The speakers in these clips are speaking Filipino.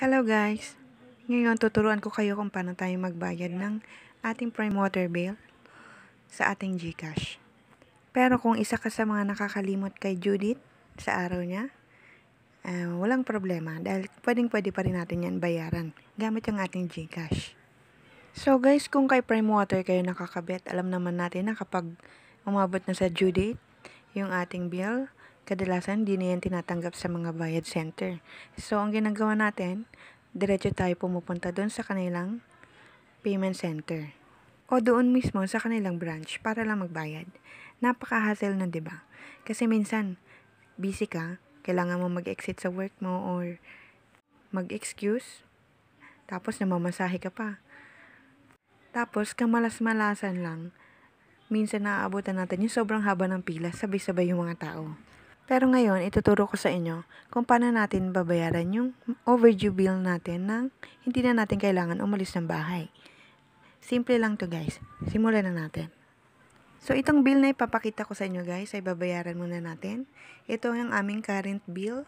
Hello guys! Ngayon tuturuan ko kayo kung paano tayo magbayad ng ating prime water bill sa ating GCash. Pero kung isa ka sa mga nakakalimot kay Judith sa araw niya, uh, walang problema dahil pwedeng pwede pa rin natin yan bayaran gamit ang ating GCash. So guys, kung kay prime water kayo nakakabit, alam naman natin na kapag umabot na sa due date yung ating bill, kadalasan di na yan tinatanggap sa mga bayad center. So, ang ginagawa natin, diretso tayo pumupunta doon sa kanilang payment center. O doon mismo sa kanilang branch para lang magbayad. Napaka-hassle na, di ba Kasi minsan, busy ka, kailangan mo mag-exit sa work mo or mag-excuse, tapos namamasahe ka pa. Tapos, kamalas-malasan lang, minsan naaabutan natin yung sobrang haba ng pila, sabay-sabay yung mga tao. Pero ngayon, ituturo ko sa inyo kung paano natin babayaran yung overdue bill natin nang hindi na natin kailangan umalis ng bahay. Simple lang to guys. Simulan na natin. So, itong bill na ipapakita ko sa inyo guys ay babayaran muna natin. Ito ang aming current bill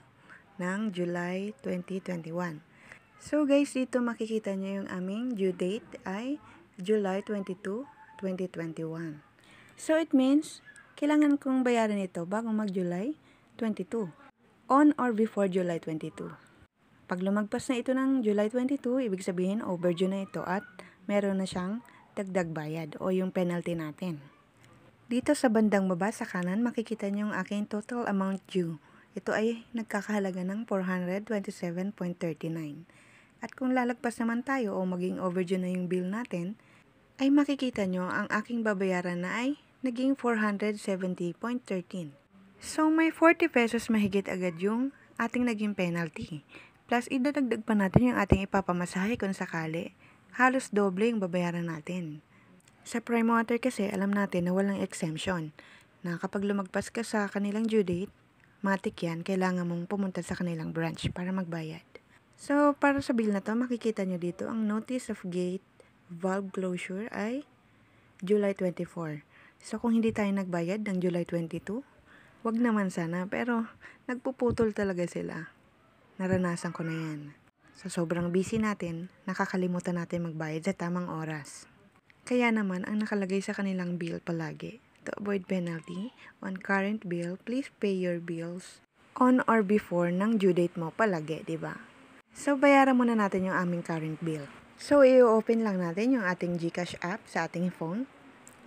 ng July 2021. So guys, dito makikita nyo yung aming due date ay July 22, 2021. So it means, kailangan kong bayaran ito bago mag-July 22. On or before July 22. Pag lumagpas na ito ng July 22, ibig sabihin overdue na ito at meron na siyang dagdag bayad o yung penalty natin. Dito sa bandang baba sa kanan, makikita niyo ang aking total amount due. Ito ay nagkakahalaga ng 427.39. At kung lalagpas naman tayo o maging overdue na yung bill natin, ay makikita nyo ang aking babayaran na ay naging 470.13. So may 40 pesos mahigit agad yung ating naging penalty. Plus idadagdag pa natin yung ating ipapamasahe kung sakali. Halos doble yung babayaran natin. Sa prime water kasi alam natin na walang exemption. Na kapag lumagpas ka sa kanilang due date, matik yan, kailangan mong pumunta sa kanilang branch para magbayad. So, para sa bill na to, makikita nyo dito, ang notice of gate valve closure ay July 24. So, kung hindi tayo nagbayad ng July 22, Wag naman sana, pero nagpuputol talaga sila. Naranasan ko na yan. Sa sobrang busy natin, nakakalimutan natin magbayad sa tamang oras. Kaya naman ang nakalagay sa kanilang bill palagi. To avoid penalty on current bill, please pay your bills on or before ng due date mo palagi, di ba? So bayaran muna natin yung aming current bill. So i-open lang natin yung ating GCash app sa ating phone.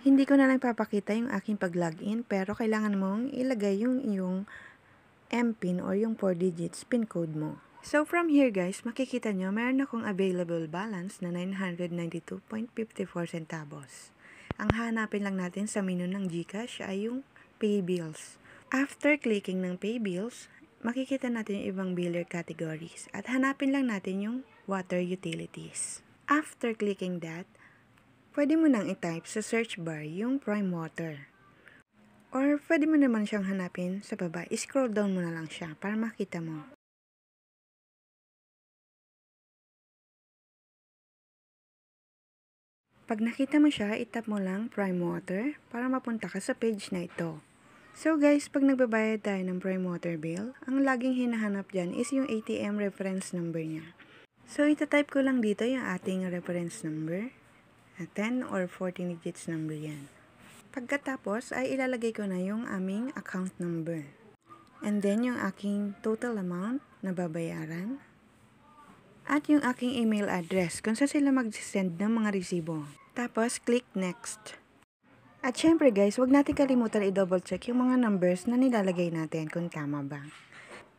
Hindi ko na lang papakita yung aking pag-login pero kailangan mong ilagay yung iyong MPIN or yung 4 digits PIN code mo. So from here guys, makikita nyo meron akong available balance na 992.54 centavos. Ang hanapin lang natin sa menu ng GCash ay yung pay bills. After clicking ng pay bills, makikita natin yung ibang biller categories at hanapin lang natin yung water utilities. After clicking that, pwede mo nang i-type sa search bar yung prime water. Or pwede mo naman siyang hanapin sa baba, scroll down mo na lang siya para makita mo. Pag nakita mo siya, itap mo lang prime water para mapunta ka sa page na ito. So guys, pag nagbabayad tayo ng prime water bill, ang laging hinahanap dyan is yung ATM reference number niya. So type ko lang dito yung ating reference number. 10 or 14 digits number yan. Pagkatapos ay ilalagay ko na yung aming account number. And then yung aking total amount na babayaran. At yung aking email address kung saan sila mag-send ng mga resibo. Tapos click next. At syempre guys, wag natin kalimutan i-double check yung mga numbers na nilalagay natin kung tama ba.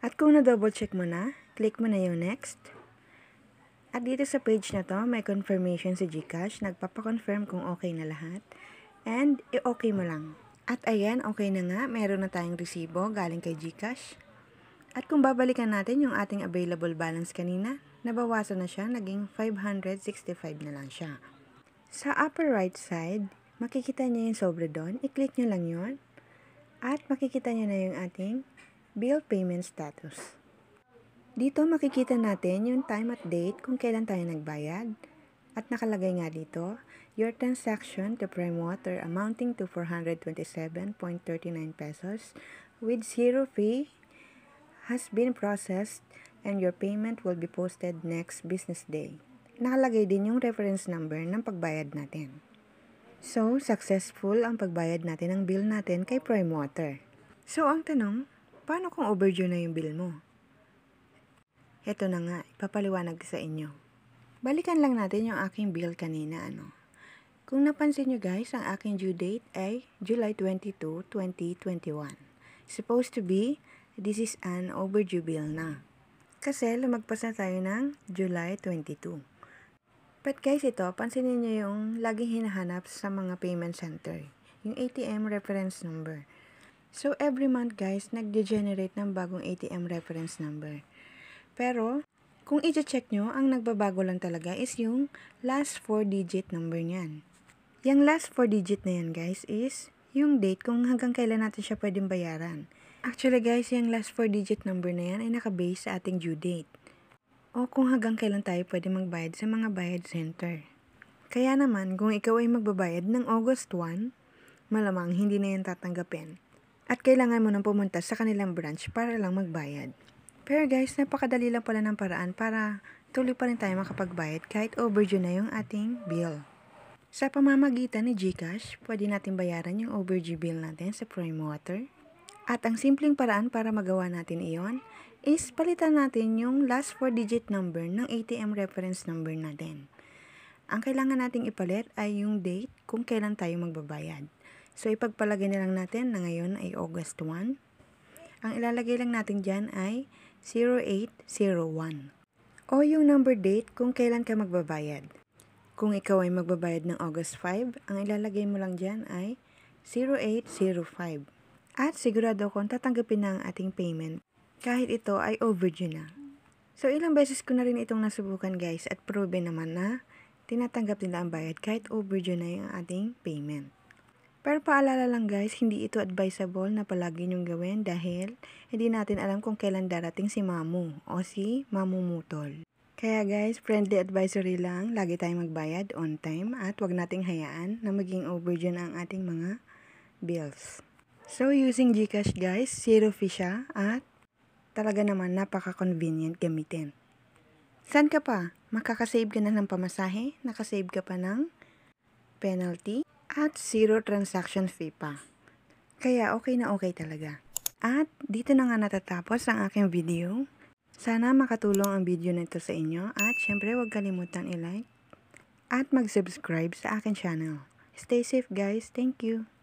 At kung na-double check mo na, click mo na yung next. At dito sa page na to, may confirmation si Gcash. Nagpapakonfirm kung okay na lahat. And, i-okay mo lang. At ayan, okay na nga. Meron na tayong resibo galing kay Gcash. At kung babalikan natin yung ating available balance kanina, nabawasan na siya, naging 565 na lang siya. Sa upper right side, makikita niyo yung sobre doon. I-click niyo lang yon At makikita niyo na yung ating bill payment status. Dito makikita natin yung time at date kung kailan tayo nagbayad. At nakalagay nga dito, your transaction to prime water amounting to 427.39 pesos with zero fee has been processed and your payment will be posted next business day. Nakalagay din yung reference number ng pagbayad natin. So, successful ang pagbayad natin ng bill natin kay Prime Water. So, ang tanong, paano kung overdue na yung bill mo? Heto na nga, ipapaliwanag sa inyo. Balikan lang natin yung aking bill kanina, ano. Kung napansin nyo guys, ang aking due date ay July 22, 2021. Supposed to be, this is an overdue bill na. Kasi lumagpas na tayo ng July 22. But guys, ito, pansinin nyo yung laging hinahanap sa mga payment center. Yung ATM reference number. So, every month guys, nag-generate ng bagong ATM reference number. Pero, kung i-check nyo, ang nagbabago lang talaga is yung last 4 digit number niyan. Yung last 4 digit na yan guys is yung date kung hanggang kailan natin siya pwedeng bayaran. Actually guys, yung last 4 digit number na yan ay nakabase sa ating due date. O kung hanggang kailan tayo pwede magbayad sa mga bayad center. Kaya naman, kung ikaw ay magbabayad ng August 1, malamang hindi na yan tatanggapin. At kailangan mo nang pumunta sa kanilang branch para lang magbayad. Pero guys, napakadali lang pala ng paraan para tuloy pa rin tayo makapagbayad kahit overdue na yung ating bill. Sa pamamagitan ni GCash, pwede natin bayaran yung overdue bill natin sa Prime Water. At ang simpleng paraan para magawa natin iyon is palitan natin yung last 4 digit number ng ATM reference number natin. Ang kailangan nating ipalit ay yung date kung kailan tayo magbabayad. So ipagpalagay na lang natin na ngayon ay August 1. Ang ilalagay lang natin dyan ay 0801 o yung number date kung kailan ka magbabayad. Kung ikaw ay magbabayad ng August 5, ang ilalagay mo lang dyan ay 0805. At sigurado kong tatanggapin na ang ating payment kahit ito ay overdue na. So ilang beses ko na rin itong nasubukan guys at proven naman na tinatanggap nila ang bayad kahit overdue na yung ating payment. Pero paalala lang guys, hindi ito advisable na palagi nyong gawin dahil hindi natin alam kung kailan darating si mamu o si Mutol. Kaya guys, friendly advisory lang, lagi tayong magbayad on time at wag nating hayaan na maging overdue ang ating mga bills. So using Gcash guys, zero fee siya at talaga naman napaka-convenient gamitin. San ka pa? Makakasave ka na ng pamasahe, nakasave ka pa ng penalty, at zero transaction fee pa. Kaya okay na okay talaga. At dito na nga natatapos ang aking video. Sana makatulong ang video na ito sa inyo at syempre huwag kalimutan i-like at mag-subscribe sa akin channel. Stay safe guys. Thank you.